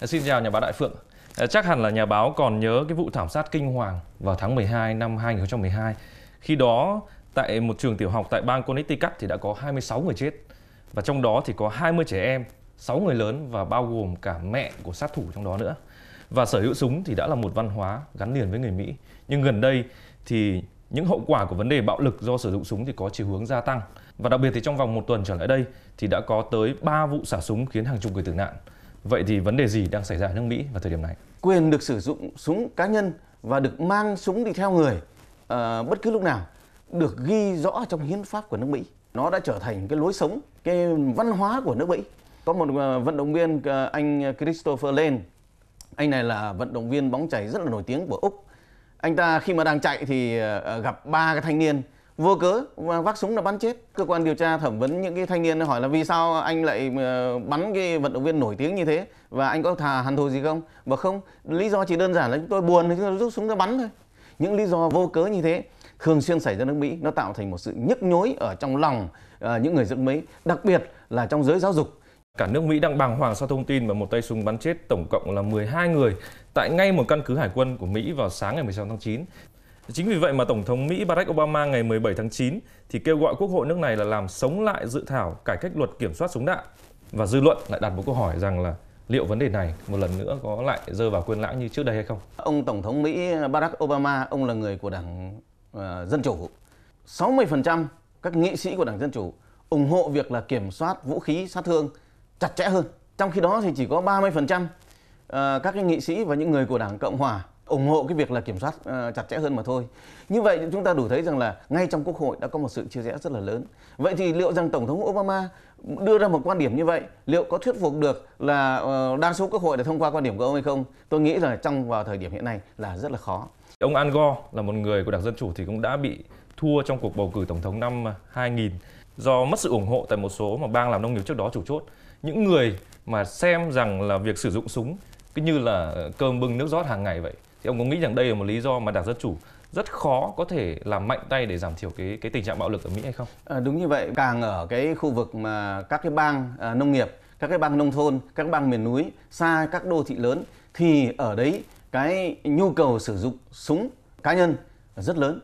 Dạ, xin chào nhà báo Đại Phượng. Dạ, chắc hẳn là nhà báo còn nhớ cái vụ thảm sát kinh hoàng vào tháng 12 năm 2012. Khi đó, tại một trường tiểu học tại bang Connecticut thì đã có 26 người chết. Và trong đó thì có 20 trẻ em, 6 người lớn và bao gồm cả mẹ của sát thủ trong đó nữa. Và sở hữu súng thì đã là một văn hóa gắn liền với người Mỹ. Nhưng gần đây thì những hậu quả của vấn đề bạo lực do sử dụng súng thì có chiều hướng gia tăng. Và đặc biệt thì trong vòng một tuần trở lại đây thì đã có tới 3 vụ xả súng khiến hàng chục người tử nạn. Vậy thì vấn đề gì đang xảy ra ở nước Mỹ vào thời điểm này? Quyền được sử dụng súng cá nhân và được mang súng đi theo người à, bất cứ lúc nào được ghi rõ trong hiến pháp của nước Mỹ. Nó đã trở thành cái lối sống, cái văn hóa của nước Mỹ. Có một ờ, vận động viên ờ, anh Christopher Lane. Anh này là vận động viên bóng chảy rất là nổi tiếng của Úc. Anh ta khi mà đang chạy thì gặp ba cái thanh niên vô cớ và vác súng là bắn chết cơ quan điều tra thẩm vấn những cái thanh niên hỏi là vì sao anh lại ờ, bắn cái vận động viên nổi tiếng như thế và anh có thà hằn thù gì không và không lý do chỉ đơn giản là chúng tôi buồn thì chúng tôi rút súng ra bắn thôi những lý do vô cớ như thế thường xuyên xảy ra nước Mỹ nó tạo thành một sự nhức nhối ở trong lòng ờ, những người dân Mỹ đặc biệt là trong giới giáo dục Cả nước Mỹ đang bàng hoàng sau thông tin và một tay súng bắn chết tổng cộng là 12 người tại ngay một căn cứ hải quân của Mỹ vào sáng ngày 16 tháng 9. Chính vì vậy mà Tổng thống Mỹ Barack Obama ngày 17 tháng 9 thì kêu gọi Quốc hội nước này là làm sống lại dự thảo cải cách luật kiểm soát súng đạn. Và dư luận lại đặt một câu hỏi rằng là liệu vấn đề này một lần nữa có lại rơi vào quên lãng như trước đây hay không? Ông Tổng thống Mỹ Barack Obama, ông là người của Đảng ờ, Dân Chủ. 60% các nghị sĩ của Đảng Dân Chủ ủng hộ việc là kiểm soát vũ khí sát thương chặt chẽ hơn. Trong khi đó thì chỉ có 30% ờ, các cái nghị sĩ và những người của Đảng Cộng Hòa ủng hộ cái việc là kiểm soát ờ, chặt chẽ hơn mà thôi như vậy chúng ta đủ thấy rằng là ngay trong quốc hội đã có một sự chia rẽ rất là lớn vậy thì liệu rằng tổng thống obama đưa ra một quan điểm như vậy liệu có thuyết phục được là ờ, đa số quốc hội để thông qua quan điểm của ông hay không tôi nghĩ là trong vào thời điểm hiện nay là rất là khó ông al gore là một người của đảng dân chủ thì cũng đã bị thua trong cuộc bầu cử tổng thống năm 2000 do mất sự ủng hộ tại một số mà bang làm nông nghiệp trước đó chủ chốt những người mà xem rằng là việc sử dụng súng cứ như là cơm bưng nước rót hàng ngày vậy thì ông có nghĩ rằng đây là một lý do mà đảng dân chủ rất khó có thể làm mạnh tay để giảm thiểu cái cái tình trạng bạo lực ở Mỹ hay không? À, đúng như vậy, càng ở cái khu vực mà các cái bang à, nông nghiệp, các cái bang nông thôn, các bang miền núi xa các đô thị lớn thì ở đấy cái nhu cầu sử dụng súng cá nhân rất lớn.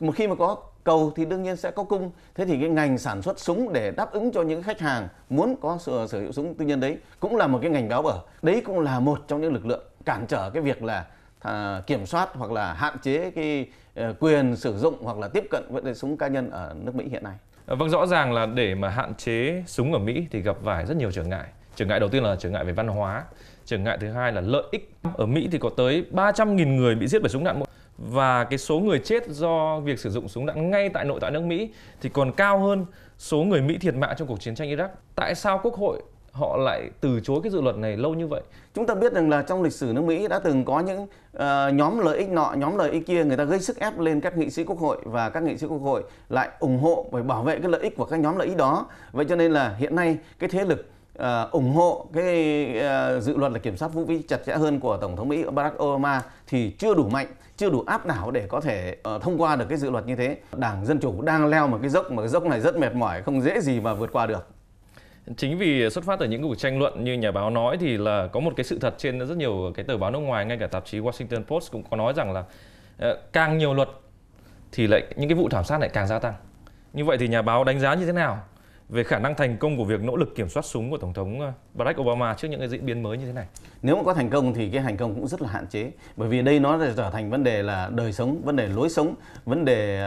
Một khi mà có cầu thì đương nhiên sẽ có cung thế thì cái ngành sản xuất súng để đáp ứng cho những khách hàng muốn có sở, sở hữu súng tư nhân đấy cũng là một cái ngành béo bở đấy cũng là một trong những lực lượng cản trở cái việc là À, kiểm soát hoặc là hạn chế cái ờ, quyền sử dụng hoặc là tiếp cận với súng cá nhân ở nước Mỹ hiện nay? Ờ, vâng rõ ràng là để mà hạn chế súng ở Mỹ thì gặp phải rất nhiều trở ngại. Trở ngại đầu tiên là trở ngại về văn hóa, trở ngại thứ hai là lợi ích. Ở Mỹ thì có tới 300.000 người bị giết bởi súng đạn mỗi và cái số người chết do việc sử dụng súng đạn ngay tại nội tại nước Mỹ thì còn cao hơn số người Mỹ thiệt mạng trong cuộc chiến tranh Iraq. Tại sao Quốc hội họ lại từ chối cái dự luật này lâu như vậy chúng ta biết rằng là trong lịch sử nước Mỹ đã từng có những uh, nhóm lợi ích nọ nhóm lợi ích kia người ta gây sức ép lên các nghị sĩ quốc hội và các nghị sĩ quốc hội lại ủng hộ và bảo vệ cái lợi ích của các nhóm lợi ích đó vậy cho nên là hiện nay cái thế lực uh, ủng hộ cái uh, dự luật là kiểm soát vũ khí chặt chẽ hơn của tổng thống Mỹ Barack Obama thì chưa đủ mạnh, chưa đủ áp đảo để có thể uh, thông qua được cái dự luật như thế. Đảng dân chủ đang leo một cái dốc mà cái dốc này rất mệt mỏi, không dễ gì mà vượt qua được chính vì xuất phát từ những cuộc tranh luận như nhà báo nói thì là có một cái sự thật trên rất nhiều cái tờ báo nước ngoài ngay cả tạp chí Washington Post cũng có nói rằng là ờ, càng nhiều luật thì lại những cái vụ thảm sát lại càng gia tăng như vậy thì nhà báo đánh giá như thế nào về khả năng thành công của việc nỗ lực kiểm soát súng của tổng thống ờ, Barack Obama trước những cái diễn biến mới như thế này? Nếu mà có thành công thì cái thành công cũng rất là hạn chế, bởi vì đây nó trở thành vấn đề là đời sống, vấn đề lối sống, vấn đề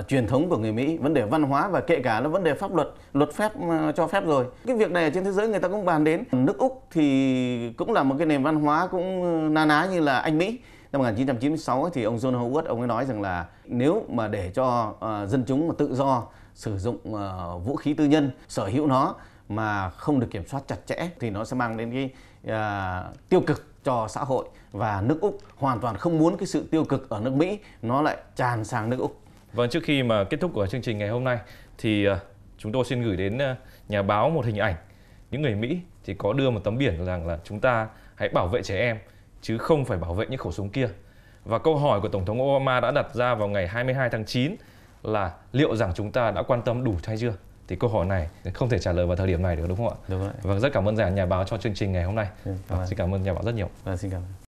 uh, truyền thống của người Mỹ, vấn đề văn hóa và kể cả nó vấn đề pháp luật, luật phép uh, cho phép rồi. Cái việc này ở trên thế giới người ta cũng bàn đến. Nước Úc thì cũng là một cái nền văn hóa cũng na ná như là Anh Mỹ năm 1996 thì ông John Howard ông ấy nói rằng là nếu mà để cho uh, dân chúng mà tự do sử dụng uh, vũ khí tư nhân sở hữu nó mà không được kiểm soát chặt chẽ thì nó sẽ mang đến cái uh, tiêu cực cho xã hội và nước Úc hoàn toàn không muốn cái sự tiêu cực ở nước Mỹ nó lại tràn sang nước Úc. Vâng trước khi mà kết thúc của chương trình ngày hôm nay thì uh, chúng tôi xin gửi đến uh, nhà báo một hình ảnh những người Mỹ thì có đưa một tấm biển rằng là chúng ta hãy bảo vệ trẻ em chứ không phải bảo vệ những khẩu súng kia. Và câu hỏi của Tổng thống Obama đã đặt ra vào ngày 22 tháng 9 là liệu rằng chúng ta đã quan tâm đủ hay chưa thì câu hỏi này không thể trả lời vào thời điểm này được đúng không ạ? Đúng rồi. Vâng, rất cảm ơn giảng nhà báo cho chương trình ngày hôm nay. Ừ, vâng, xin cảm ơn nhà báo rất nhiều. Vâng, xin cảm ơn.